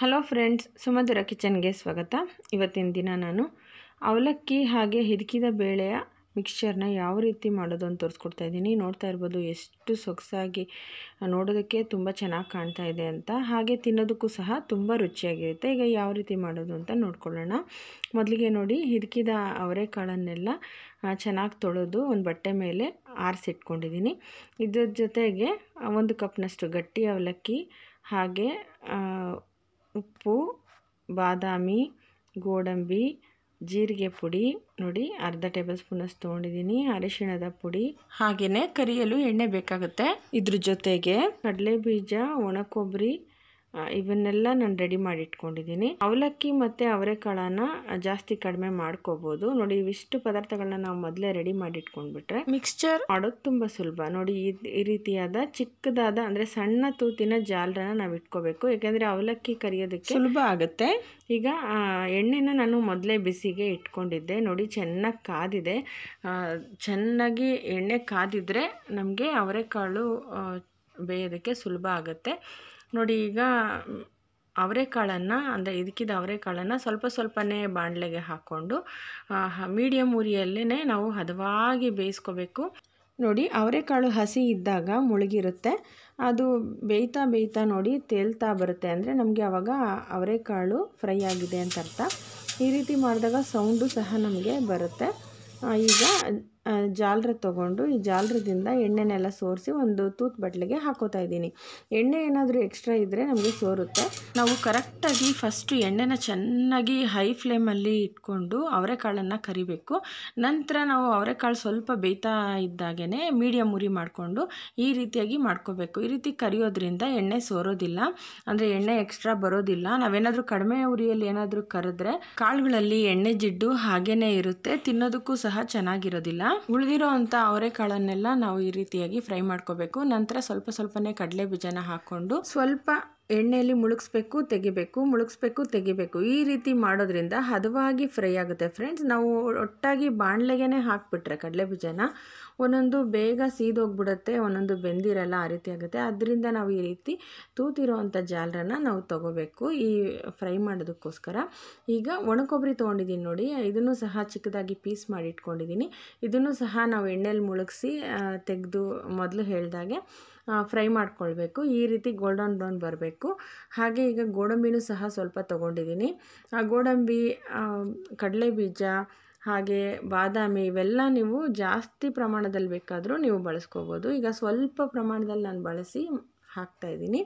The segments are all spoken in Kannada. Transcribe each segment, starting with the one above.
ಹಲೋ ಫ್ರೆಂಡ್ಸ್ ಸುಮಧುರ ಕಿಚನ್ಗೆ ಸ್ವಾಗತ ಇವತ್ತಿನ ದಿನ ನಾನು ಅವಲಕ್ಕಿ ಹಾಗೆ ಹಿದಕಿದ ಬೇಳೆಯ ಮಿಕ್ಸ್ಚರ್ನ ಯಾವ ರೀತಿ ಮಾಡೋದು ಅಂತ ತೋರಿಸ್ಕೊಡ್ತಾ ಇದ್ದೀನಿ ನೋಡ್ತಾ ಇರ್ಬೋದು ಎಷ್ಟು ಸೊಗಸಾಗಿ ನೋಡೋದಕ್ಕೆ ತುಂಬ ಚೆನ್ನಾಗಿ ಕಾಣ್ತಾ ಇದೆ ಅಂತ ಹಾಗೆ ತಿನ್ನೋದಕ್ಕೂ ಸಹ ತುಂಬ ರುಚಿಯಾಗಿರುತ್ತೆ ಈಗ ಯಾವ ರೀತಿ ಮಾಡೋದು ಅಂತ ನೋಡ್ಕೊಳ್ಳೋಣ ಮೊದಲಿಗೆ ನೋಡಿ ಹಿದಕಿದ ಅವರೆಕಾಳನ್ನೆಲ್ಲ ಚೆನ್ನಾಗಿ ತೊಳೆದು ಒಂದು ಬಟ್ಟೆ ಮೇಲೆ ಆರಿಸಿಟ್ಕೊಂಡಿದ್ದೀನಿ ಇದ್ರ ಜೊತೆಗೆ ಒಂದು ಕಪ್ನಷ್ಟು ಗಟ್ಟಿ ಅವಲಕ್ಕಿ ಹಾಗೆ ಉಪ್ಪು ಬಾದಾಮಿ ಗೋಡಂಬಿ ಜೀರಿಗೆ ಪುಡಿ ನೋಡಿ ಅರ್ಧ ಟೇಬಲ್ ಸ್ಪೂನ್ ಅಷ್ಟು ತೊಗೊಂಡಿದ್ದೀನಿ ಅರಿಶಿಣದ ಪುಡಿ ಹಾಗೆಯೇ ಕರಿಯಲು ಎಣ್ಣೆ ಬೇಕಾಗುತ್ತೆ ಇದ್ರ ಜೊತೆಗೆ ಕಡಲೆ ಬೀಜ ಒಣ ಕೊಬ್ಬರಿ ಇವನ್ನೆಲ್ಲ ನಾನು ರೆಡಿ ಮಾಡಿ ಇಟ್ಕೊಂಡಿದ್ದೀನಿ ಅವಲಕ್ಕಿ ಮತ್ತು ಅವರೆಕಾಳನ್ನು ಜಾಸ್ತಿ ಕಡಿಮೆ ಮಾಡ್ಕೋಬೋದು ನೋಡಿ ಇವಿಷ್ಟು ಪದಾರ್ಥಗಳನ್ನ ನಾವು ಮೊದಲೇ ರೆಡಿ ಮಾಡಿ ಇಟ್ಕೊಂಡ್ಬಿಟ್ರೆ ಮಿಕ್ಸ್ಚರ್ ಮಾಡೋದು ತುಂಬ ಸುಲಭ ನೋಡಿ ಈ ರೀತಿಯಾದ ಚಿಕ್ಕದಾದ ಅಂದರೆ ಸಣ್ಣ ತೂತಿನ ಜಾಲರನ್ನ ನಾವು ಇಟ್ಕೋಬೇಕು ಯಾಕೆಂದರೆ ಅವಲಕ್ಕಿ ಕರಿಯೋದಕ್ಕೆ ಸುಲಭ ಆಗುತ್ತೆ ಈಗ ಎಣ್ಣೆನ ನಾನು ಮೊದಲೇ ಬಿಸಿಗೆ ಇಟ್ಕೊಂಡಿದ್ದೆ ನೋಡಿ ಚೆನ್ನಾಗಿ ಕಾದಿದೆ ಚೆನ್ನಾಗಿ ಎಣ್ಣೆ ಕಾದಿದ್ರೆ ನಮಗೆ ಅವರೆಕಾಳು ಬೇಯೋದಕ್ಕೆ ಸುಲಭ ಆಗುತ್ತೆ ನೋಡಿ ಈಗ ಅವರೆಕಾಳನ್ನು ಅಂದರೆ ಇದಕ್ಕಿದ ಅವರೆಕಾಳನ್ನು ಸ್ವಲ್ಪ ಸ್ವಲ್ಪನೇ ಬಾಣಲೆಗೆ ಹಾಕ್ಕೊಂಡು ಮೀಡಿಯಮ್ ಉರಿಯಲ್ಲೇ ನಾವು ಹದವಾಗಿ ಬೇಯಿಸ್ಕೋಬೇಕು ನೋಡಿ ಅವರೆಕಾಳು ಹಸಿ ಇದ್ದಾಗ ಮುಳುಗಿರುತ್ತೆ ಅದು ಬೇಯ್ತಾ ಬೇಯ್ತಾ ನೋಡಿ ತೇಲ್ತಾ ಬರುತ್ತೆ ಅಂದರೆ ನಮಗೆ ಆವಾಗ ಅವರೆಕಾಳು ಫ್ರೈ ಆಗಿದೆ ಅಂತ ಅರ್ಥ ಈ ರೀತಿ ಮಾಡಿದಾಗ ಸೌಂಡು ಸಹ ನಮಗೆ ಬರುತ್ತೆ ಈಗ ಜಾಲರ ತೊಗೊಂಡು ಈ ಜಾಲರದಿಂದ ಎಣ್ಣೆನೆಲ್ಲ ಸೋರಿಸಿ ಒಂದು ತೂತ್ ಬಟ್ಲಿಗೆ ಹಾಕೋತಾ ಇದ್ದೀನಿ ಎಣ್ಣೆ ಏನಾದರೂ ಎಕ್ಸ್ಟ್ರಾ ಇದ್ದರೆ ನಮಗೆ ಸೋರುತ್ತೆ ನಾವು ಕರೆಕ್ಟಾಗಿ ಫಸ್ಟು ಎಣ್ಣೆನ ಚೆನ್ನಾಗಿ ಹೈ ಫ್ಲೇಮಲ್ಲಿ ಇಟ್ಕೊಂಡು ಅವರೆಕಾಳನ್ನು ಕರಿಬೇಕು ನಂತರ ನಾವು ಅವರೆಕಾಳು ಸ್ವಲ್ಪ ಬೇಯ್ತಾ ಇದ್ದಾಗೇ ಮೀಡಿಯಮ್ ಉರಿ ಮಾಡಿಕೊಂಡು ಈ ರೀತಿಯಾಗಿ ಮಾಡ್ಕೋಬೇಕು ಈ ರೀತಿ ಕರಿಯೋದ್ರಿಂದ ಎಣ್ಣೆ ಸೋರೋದಿಲ್ಲ ಅಂದರೆ ಎಣ್ಣೆ ಎಕ್ಸ್ಟ್ರಾ ಬರೋದಿಲ್ಲ ನಾವೇನಾದರೂ ಕಡಿಮೆ ಉರಿಯಲ್ಲಿ ಏನಾದರೂ ಕರೆದ್ರೆ ಕಾಳುಗಳಲ್ಲಿ ಎಣ್ಣೆ ಜಿಡ್ಡು ಹಾಗೇ ಇರುತ್ತೆ ತಿನ್ನೋದಕ್ಕೂ ಸಹ ಚೆನ್ನಾಗಿರೋದಿಲ್ಲ ಉಳಿದಿರೋ ಅಂಥ ಅವರೆಕಾಳನ್ನೆಲ್ಲ ನಾವು ಈ ರೀತಿಯಾಗಿ ಫ್ರೈ ಮಾಡ್ಕೋಬೇಕು ನಂತರ ಸ್ವಲ್ಪ ಸ್ವಲ್ಪನೇ ಕಡಲೆ ಬೀಜನ ಹಾಕ್ಕೊಂಡು ಸ್ವಲ್ಪ ಎಣ್ಣೆಯಲ್ಲಿ ಮುಳುಗಿಸ್ಬೇಕು ತೆಗಿಬೇಕು ಮುಳುಗಿಸ್ಬೇಕು ತೆಗಿಬೇಕು ಈ ರೀತಿ ಮಾಡೋದ್ರಿಂದ ಹದವಾಗಿ ಫ್ರೈ ಆಗುತ್ತೆ ಫ್ರೆಂಡ್ಸ್ ನಾವು ಒಟ್ಟಾಗಿ ಬಾಣಲೆಗೆ ಹಾಕಿಬಿಟ್ರೆ ಕಡಲೆ ಬೀಜನ ಒಂದೊಂದು ಬೇಗ ಸೀದೋಗ್ಬಿಡುತ್ತೆ ಒಂದೊಂದು ಬೆಂದಿರಲ್ಲ ಆ ರೀತಿ ಆಗುತ್ತೆ ಅದರಿಂದ ನಾವು ಈ ರೀತಿ ತೂತಿರೋ ಅಂಥ ಜಾಲರನ್ನ ನಾವು ತೊಗೋಬೇಕು ಈ ಫ್ರೈ ಮಾಡೋದಕ್ಕೋಸ್ಕರ ಈಗ ಒಣಕೊಬ್ಬರಿ ತೊಗೊಂಡಿದ್ದೀನಿ ನೋಡಿ ಇದನ್ನು ಸಹ ಚಿಕ್ಕದಾಗಿ ಪೀಸ್ ಮಾಡಿ ಇಟ್ಕೊಂಡಿದ್ದೀನಿ ಇದನ್ನು ಸಹ ನಾವು ಎಣ್ಣೆಲಿ ಮುಳುಗಿಸಿ ತೆಗೆದು ಮೊದಲು ಹೇಳಿದಾಗೆ ಫ್ರೈ ಮಾಡ್ಕೊಳ್ಬೇಕು ಈ ರೀತಿ ಗೋಲ್ಡನ್ ಬ್ರೌನ್ ಬರಬೇಕು ಹಾಗೆ ಈಗ ಗೋಡಂಬಿನೂ ಸಹ ಸ್ವಲ್ಪ ತೊಗೊಂಡಿದ್ದೀನಿ ಆ ಗೋಡಂಬಿ ಕಡಲೆ ಬೀಜ ಹಾಗೆ ಬಾದಾಮಿ ಇವೆಲ್ಲ ನೀವು ಜಾಸ್ತಿ ಪ್ರಮಾಣದಲ್ಲಿ ಬೇಕಾದರೂ ನೀವು ಬಳಸ್ಕೋಬೋದು ಈಗ ಸ್ವಲ್ಪ ಪ್ರಮಾಣದಲ್ಲಿ ನಾನು ಬಳಸಿ ಹಾಕ್ತಾಯಿದ್ದೀನಿ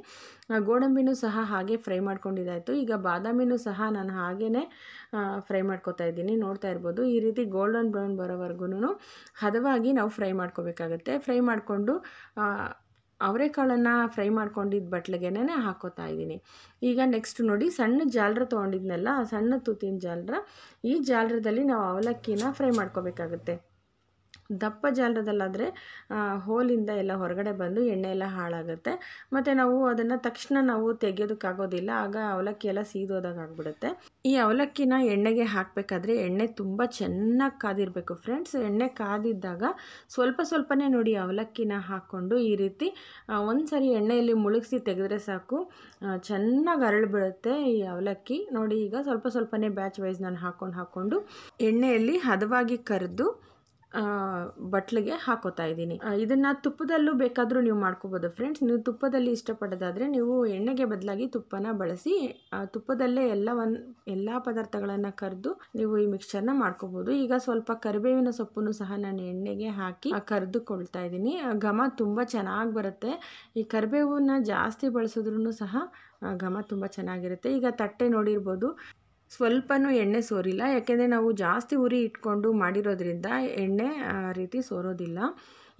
ಗೋಡಂಬಿನೂ ಸಹ ಹಾಗೆ ಫ್ರೈ ಮಾಡ್ಕೊಂಡಿದ್ದಾಯಿತು ಈಗ ಬಾದಾಮಿನೂ ಸಹ ನಾನು ಹಾಗೇ ಫ್ರೈ ಮಾಡ್ಕೋತಾ ಇದ್ದೀನಿ ನೋಡ್ತಾ ಇರ್ಬೋದು ಈ ರೀತಿ ಗೋಲ್ಡನ್ ಬ್ರೌನ್ ಬರೋವರೆಗೂ ಹದವಾಗಿ ನಾವು ಫ್ರೈ ಮಾಡ್ಕೋಬೇಕಾಗತ್ತೆ ಫ್ರೈ ಮಾಡಿಕೊಂಡು ಅವರೆಕಾಳನ್ನು ಫ್ರೈ ಮಾಡ್ಕೊಂಡಿದ್ದ ಬಟ್ಲಿಗೆನೇ ಹಾಕೋತಾ ಇದ್ದೀನಿ ಈಗ ನೆಕ್ಸ್ಟ್ ನೋಡಿ ಸಣ್ಣ ಜಾಲ್ರ ತೊಗೊಂಡಿದ್ನಲ್ಲ ಸಣ್ಣ ತೂತಿನ ಜಾಲ್ರ ಈ ಜಾಲ್ರದಲ್ಲಿ ನಾವು ಅವಲಕ್ಕಿನ ಫ್ರೈ ಮಾಡ್ಕೋಬೇಕಾಗುತ್ತೆ ದಪ್ಪ ಜಾಲರದಲ್ಲಾದರೆ ಹೋಲಿಂದ ಎಲ್ಲ ಹೊರಗಡೆ ಬಂದು ಎಣ್ಣೆ ಎಲ್ಲ ಹಾಳಾಗುತ್ತೆ ಮತ್ತು ನಾವು ಅದನ್ನು ತಕ್ಷಣ ನಾವು ತೆಗೆಯೋದಕ್ಕಾಗೋದಿಲ್ಲ ಆಗ ಅವಲಕ್ಕಿ ಎಲ್ಲ ಸೀದೋದಾಗ ಆಗಿಬಿಡುತ್ತೆ ಈ ಅವಲಕ್ಕಿನ ಎಣ್ಣೆಗೆ ಹಾಕಬೇಕಾದ್ರೆ ಎಣ್ಣೆ ತುಂಬ ಚೆನ್ನಾಗಿ ಕಾದಿರಬೇಕು ಫ್ರೆಂಡ್ಸ್ ಎಣ್ಣೆ ಕಾದಿದ್ದಾಗ ಸ್ವಲ್ಪ ಸ್ವಲ್ಪನೇ ನೋಡಿ ಅವಲಕ್ಕಿನ ಹಾಕ್ಕೊಂಡು ಈ ರೀತಿ ಒಂದು ಎಣ್ಣೆಯಲ್ಲಿ ಮುಳುಗಿಸಿ ತೆಗೆದ್ರೆ ಸಾಕು ಚೆನ್ನಾಗಿ ಅರಳು ಈ ಅವಲಕ್ಕಿ ನೋಡಿ ಈಗ ಸ್ವಲ್ಪ ಸ್ವಲ್ಪನೇ ಬ್ಯಾಚ್ ವೈಸ್ ನಾನು ಹಾಕ್ಕೊಂಡು ಹಾಕ್ಕೊಂಡು ಎಣ್ಣೆಯಲ್ಲಿ ಹದವಾಗಿ ಕರೆದು ಬಟ್ಲಿಗೆ ಹಾಕೋತಾ ಇದ್ದೀನಿ ಇದನ್ನು ತುಪ್ಪದಲ್ಲೂ ಬೇಕಾದರೂ ನೀವು ಮಾಡ್ಕೋಬೋದು ಫ್ರೆಂಡ್ಸ್ ನೀವು ತುಪ್ಪದಲ್ಲಿ ಇಷ್ಟಪಡೋದಾದರೆ ನೀವು ಎಣ್ಣೆಗೆ ಬದಲಾಗಿ ತುಪ್ಪನ ಬಳಸಿ ತುಪ್ಪದಲ್ಲೇ ಎಲ್ಲವನ್ನು ಎಲ್ಲ ಪದಾರ್ಥಗಳನ್ನು ಕರೆದು ನೀವು ಈ ಮಿಕ್ಸ್ಚರ್ನ ಮಾಡ್ಕೋಬೋದು ಈಗ ಸ್ವಲ್ಪ ಕರಿಬೇವಿನ ಸೊಪ್ಪನ್ನು ಸಹ ನಾನು ಎಣ್ಣೆಗೆ ಹಾಕಿ ಕರೆದುಕೊಳ್ತಾ ಇದ್ದೀನಿ ಘಮ ತುಂಬ ಚೆನ್ನಾಗಿ ಬರುತ್ತೆ ಈ ಕರಿಬೇವನ್ನ ಜಾಸ್ತಿ ಬಳಸಿದ್ರೂ ಸಹ ಘಮ ತುಂಬ ಚೆನ್ನಾಗಿರುತ್ತೆ ಈಗ ತಟ್ಟೆ ನೋಡಿರ್ಬೋದು ಸ್ವಲ್ಪನೂ ಎಣ್ಣೆ ಸೋರಿಲ್ಲ ಯಾಕೆಂದರೆ ನಾವು ಜಾಸ್ತಿ ಉರಿ ಇಟ್ಕೊಂಡು ಮಾಡಿರೋದ್ರಿಂದ ಎಣ್ಣೆ ಆ ರೀತಿ ಸೋರೋದಿಲ್ಲ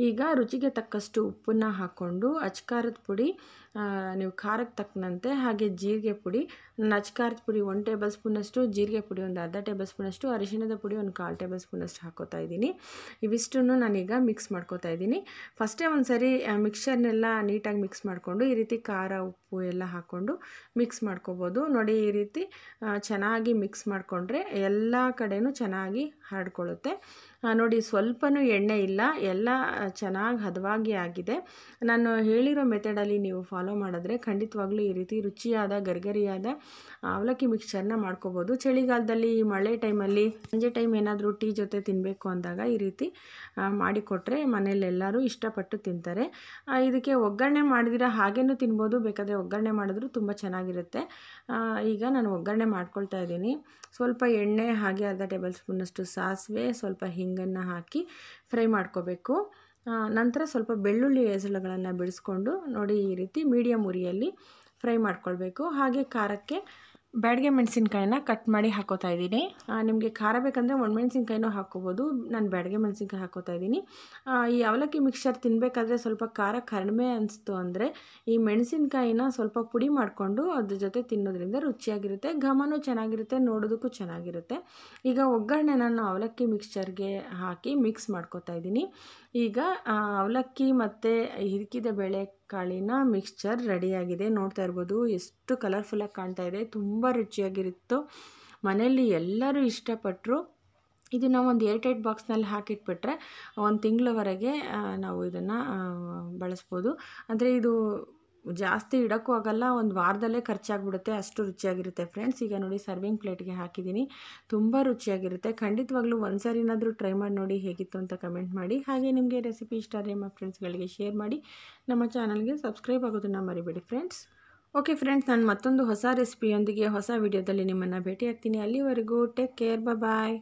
ಈಗ ರುಚಿಗೆ ತಕ್ಕಷ್ಟು ಉಪ್ಪನ್ನು ಹಾಕ್ಕೊಂಡು ಅಚ್ಕಾರದ ಪುಡಿ ನೀವು ಖಾರಕ್ಕೆ ತಕ್ಕನಂತೆ ಹಾಗೆ ಜೀರಿಗೆ ಪುಡಿ ನಚ್ ಖಾರದ ಪುಡಿ ಒನ್ ಟೇಬಲ್ ಸ್ಪೂನಷ್ಟು ಜೀರಿಗೆ ಪುಡಿ ಒಂದು ಅರ್ಧ ಟೇಬಲ್ ಸ್ಪೂನಷ್ಟು ಅರಿಶಿಣದ ಪುಡಿ ಒಂದು ಕಾಲು ಟೇಬಲ್ ಸ್ಪೂನಷ್ಟು ಹಾಕೋತಾ ಇದ್ದೀನಿ ಇವಿಷ್ಟನ್ನು ನಾನೀಗ ಮಿಕ್ಸ್ ಮಾಡ್ಕೋತಾ ಇದ್ದೀನಿ ಫಸ್ಟೇ ಒಂದು ಸರಿ ಮಿಕ್ಸರ್ನೆಲ್ಲ ನೀಟಾಗಿ ಮಿಕ್ಸ್ ಮಾಡಿಕೊಂಡು ಈ ರೀತಿ ಖಾರ ಉಪ್ಪು ಎಲ್ಲ ಹಾಕ್ಕೊಂಡು ಮಿಕ್ಸ್ ಮಾಡ್ಕೋಬೋದು ನೋಡಿ ಈ ರೀತಿ ಚೆನ್ನಾಗಿ ಮಿಕ್ಸ್ ಮಾಡಿಕೊಂಡ್ರೆ ಎಲ್ಲ ಕಡೆಯೂ ಚೆನ್ನಾಗಿ ಹರಡ್ಕೊಳ್ಳುತ್ತೆ ನೋಡಿ ಸ್ವಲ್ಪನೂ ಎಣ್ಣೆ ಇಲ್ಲ ಎಲ್ಲ ಚೆನ್ನಾಗಿ ಹದವಾಗಿ ಆಗಿದೆ ನಾನು ಹೇಳಿರೋ ಮೆಥಡಲ್ಲಿ ನೀವು ಫಾಲೋ ಫಾಲೋ ಮಾಡಿದ್ರೆ ಖಂಡಿತವಾಗ್ಲೂ ಈ ರೀತಿ ರುಚಿಯಾದ ಗರ್ಗರಿಯಾದ ಅವಲಕ್ಕಿ ಮಿಕ್ಸ್ಚರ್ನ ಮಾಡ್ಕೋಬೋದು ಚಳಿಗಾಲದಲ್ಲಿ ಮಳೆ ಟೈಮಲ್ಲಿ ಸಂಜೆ ಟೈಮ್ ಏನಾದರೂ ಟೀ ಜೊತೆ ತಿನ್ನಬೇಕು ಅಂದಾಗ ಈ ರೀತಿ ಮಾಡಿಕೊಟ್ರೆ ಮನೆಯಲ್ಲೆಲ್ಲರೂ ಇಷ್ಟಪಟ್ಟು ತಿಂತಾರೆ ಇದಕ್ಕೆ ಒಗ್ಗರಣೆ ಮಾಡಿದಿರ ಹಾಗೇನೂ ತಿನ್ಬೋದು ಬೇಕಾದರೆ ಒಗ್ಗರಣೆ ಮಾಡಿದ್ರು ತುಂಬ ಚೆನ್ನಾಗಿರುತ್ತೆ ಈಗ ನಾನು ಒಗ್ಗರಣೆ ಮಾಡ್ಕೊಳ್ತಾ ಇದ್ದೀನಿ ಸ್ವಲ್ಪ ಎಣ್ಣೆ ಹಾಗೆ ಅರ್ಧ ಟೇಬಲ್ ಸ್ಪೂನಷ್ಟು ಸಾಸಿವೆ ಸ್ವಲ್ಪ ಹಿಂಗನ್ನು ಹಾಕಿ ಫ್ರೈ ಮಾಡ್ಕೋಬೇಕು ನಂತರ ಸ್ವಲ್ಪ ಬೆಳ್ಳುಳ್ಳಿ ಎಸಳುಗಳನ್ನು ಬಿಡಿಸ್ಕೊಂಡು ನೋಡಿ ಈ ರೀತಿ ಮೀಡಿಯಮ್ ಉರಿಯಲ್ಲಿ ಫ್ರೈ ಮಾಡ್ಕೊಳ್ಬೇಕು ಹಾಗೆ ಖಾರಕ್ಕೆ ಬ್ಯಾಡಿಗೆ ಮೆಣಸಿನ್ಕಾಯನ್ನ ಕಟ್ ಮಾಡಿ ಹಾಕೋತಾ ಇದ್ದೀನಿ ನಿಮಗೆ ಖಾರ ಬೇಕಂದರೆ ಒಣಮೆಣಸಿನ್ಕಾಯಿನೂ ಹಾಕ್ಕೋಬೋದು ನಾನು ಬ್ಯಾಡಿಗೆ ಮೆಣಸಿನ್ಕಾಯಿ ಹಾಕೋತಾ ಇದ್ದೀನಿ ಈ ಅವಲಕ್ಕಿ ಮಿಕ್ಸರ್ ತಿನ್ನಬೇಕಾದ್ರೆ ಸ್ವಲ್ಪ ಖಾರ ಕಡಿಮೆ ಅನಿಸ್ತು ಅಂದರೆ ಈ ಮೆಣಸಿನ್ಕಾಯಿನ ಸ್ವಲ್ಪ ಪುಡಿ ಮಾಡಿಕೊಂಡು ಅದ್ರ ಜೊತೆ ತಿನ್ನೋದ್ರಿಂದ ರುಚಿಯಾಗಿರುತ್ತೆ ಘಮನೂ ಚೆನ್ನಾಗಿರುತ್ತೆ ನೋಡೋದಕ್ಕೂ ಚೆನ್ನಾಗಿರುತ್ತೆ ಈಗ ಒಗ್ಗರಣೆ ನಾನು ಅವಲಕ್ಕಿ ಮಿಕ್ಸ್ಚರ್ಗೆ ಹಾಕಿ ಮಿಕ್ಸ್ ಮಾಡ್ಕೋತಾ ಇದ್ದೀನಿ ಈಗ ಅವಲಕ್ಕಿ ಮತ್ತು ಹಿರಿಕಿದ ಬೆಳೆ ಕಾಳಿನ ಮಿಕ್ಸ್ಚರ್ ರೆಡಿಯಾಗಿದೆ ನೋಡ್ತಾ ಇರ್ಬೋದು ಎಷ್ಟು ಕಲರ್ಫುಲ್ಲಾಗಿ ಕಾಣ್ತಾ ಇದೆ ತುಂಬ ರುಚಿಯಾಗಿರುತ್ತೋ ಮನೆಯಲ್ಲಿ ಎಲ್ಲರೂ ಇಷ್ಟಪಟ್ಟರು ಇದನ್ನು ಒಂದು ಏರ್ಟೈಟ್ ಬಾಕ್ಸ್ನಲ್ಲಿ ಹಾಕಿಟ್ಬಿಟ್ರೆ ಒಂದು ತಿಂಗಳವರೆಗೆ ನಾವು ಇದನ್ನು ಬಳಸ್ಬೋದು ಅಂದರೆ ಇದು ಜಾಸ್ತಿ ಇಡೋಕ್ಕೂ ಆಗಲ್ಲ ಒಂದು ವಾರದಲ್ಲೇ ಖರ್ಚಾಗ್ಬಿಡುತ್ತೆ ಅಷ್ಟು ರುಚಿಯಾಗಿರುತ್ತೆ ಫ್ರೆಂಡ್ಸ್ ಈಗ ನೋಡಿ ಸರ್ವಿಂಗ್ ಪ್ಲೇಟ್ಗೆ ಹಾಕಿದ್ದೀನಿ ತುಂಬ ರುಚಿಯಾಗಿರುತ್ತೆ ಖಂಡಿತವಾಗ್ಲೂ ಒಂದು ಸರಿನಾದರೂ ಟ್ರೈ ಮಾಡಿ ನೋಡಿ ಹೇಗಿತ್ತು ಅಂತ ಕಮೆಂಟ್ ಮಾಡಿ ಹಾಗೆ ನಿಮಗೆ ರೆಸಿಪಿ ಇಷ್ಟ ಆದರೆ ನಿಮ್ಮ ಫ್ರೆಂಡ್ಸ್ಗಳಿಗೆ ಶೇರ್ ಮಾಡಿ ನಮ್ಮ ಚಾನಲ್ಗೆ ಸಬ್ಸ್ಕ್ರೈಬ್ ಆಗೋದನ್ನು ಮರಿಬೇಡಿ ಫ್ರೆಂಡ್ಸ್ ಓಕೆ ಫ್ರೆಂಡ್ಸ್ ನಾನು ಮತ್ತೊಂದು ಹೊಸ ರೆಸಿಪಿಯೊಂದಿಗೆ ಹೊಸ ವೀಡಿಯೋದಲ್ಲಿ ನಿಮ್ಮನ್ನು ಭೇಟಿಯಾಗ್ತೀನಿ ಅಲ್ಲಿವರೆಗೂ ಟೇಕ್ ಕೇರ್ ಬಾಯ್